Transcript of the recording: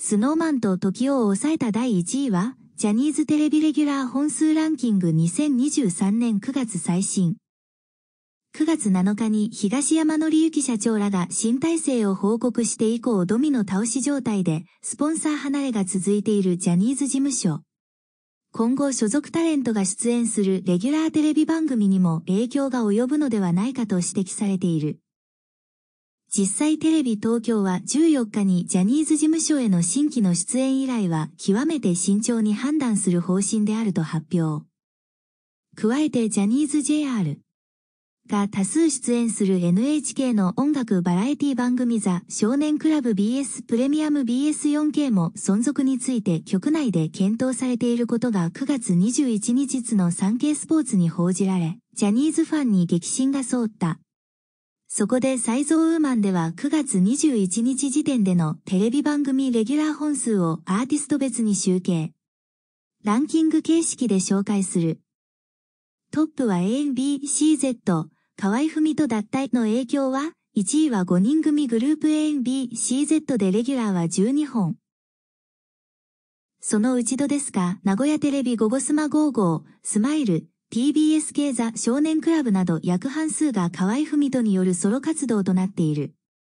スノーマンと時を抑えた第1位は、ジャニーズテレビレギュラー本数ランキング2023年9月最新。9月7日に東山紀之社長らが新体制を報告して以降ドミノ倒し状態で、スポンサー離れが続いているジャニーズ事務所。今後所属タレントが出演するレギュラーテレビ番組にも影響が及ぶのではないかと指摘されている。実際テレビ東京は14日にジャニーズ事務所への新規の出演依頼は極めて慎重に判断する方針であると発表。加えてジャニーズ JR が多数出演する NHK の音楽バラエティ番組ザ少年クラブ BS プレミアム BS4K も存続について局内で検討されていることが9月21日の産経スポーツに報じられ、ジャニーズファンに激震が沿った。そこでサイゾウーマンでは9月21日時点でのテレビ番組レギュラー本数をアーティスト別に集計。ランキング形式で紹介する。トップは ANBCZ、河合文と脱退の影響は、1位は5人組グループ ANBCZ でレギュラーは12本。そのうちどですか、名古屋テレビゴゴスマ55、スマイル、TBS 系ザ少年クラブなど約半数が河合文人によるソロ活動となっている。